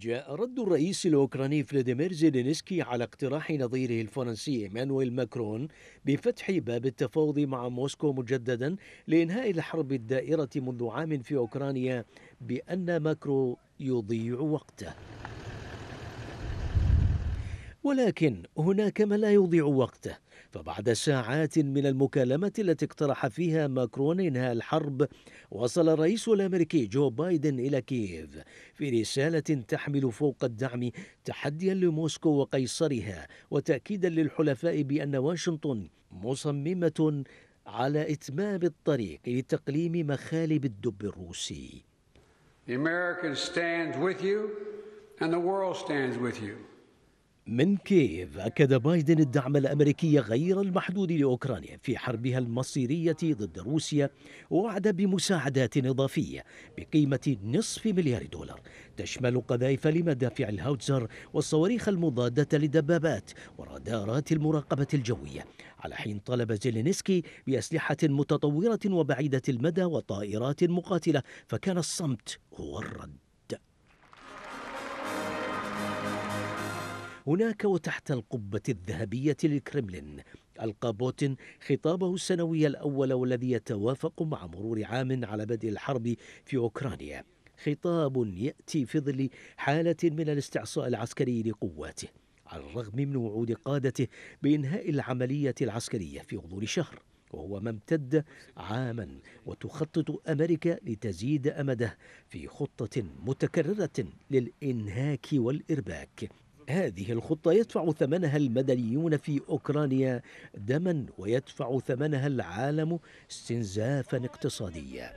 جاء رد الرئيس الأوكراني فلاديمير زيلينسكي على اقتراح نظيره الفرنسي إيمانويل ماكرون بفتح باب التفاوض مع موسكو مجددا لإنهاء الحرب الدائرة منذ عام في أوكرانيا بأن ماكرو يضيع وقته ولكن هناك من لا يضيع وقته فبعد ساعات من المكالمة التي اقترح فيها ماكرون إنهاء الحرب وصل الرئيس الأمريكي جو بايدن إلى كييف في رسالة تحمل فوق الدعم تحديا لموسكو وقيصرها وتأكيدا للحلفاء بأن واشنطن مصممة على إتمام الطريق لتقليم مخالب الدب الروسي The Americans stand with you and the world stands with you. من كييف أكد بايدن الدعم الأمريكي غير المحدود لأوكرانيا في حربها المصيرية ضد روسيا ووعد بمساعدات إضافية بقيمة نصف مليار دولار تشمل قذائف لمدافع الهاوتزر والصواريخ المضادة للدبابات ورادارات المراقبة الجوية على حين طلب زيلينسكي بأسلحة متطورة وبعيدة المدى وطائرات مقاتلة فكان الصمت هو الرد هناك وتحت القبة الذهبية للكرملين ألقى بوتين خطابه السنوي الأول والذي يتوافق مع مرور عام على بدء الحرب في أوكرانيا خطاب يأتي في ظل حالة من الاستعصاء العسكري لقواته على الرغم من وعود قادته بإنهاء العملية العسكرية في غضون شهر وهو ما امتد عاما وتخطط امريكا لتزيد امده في خطه متكرره للانهاك والارباك هذه الخطة يدفع ثمنها المدنيون في أوكرانيا دما ويدفع ثمنها العالم استنزافا اقتصاديا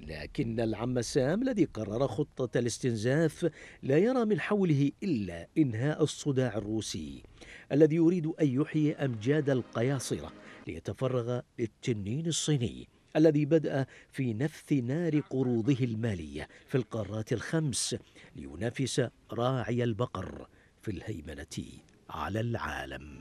لكن العم سام الذي قرر خطة الاستنزاف لا يرى من حوله إلا إنهاء الصداع الروسي الذي يريد أن يحيي أمجاد القياصرة ليتفرغ للتنين الصيني الذي بدأ في نفث نار قروضه المالية في القارات الخمس لينافس راعي البقر في الهيمنة على العالم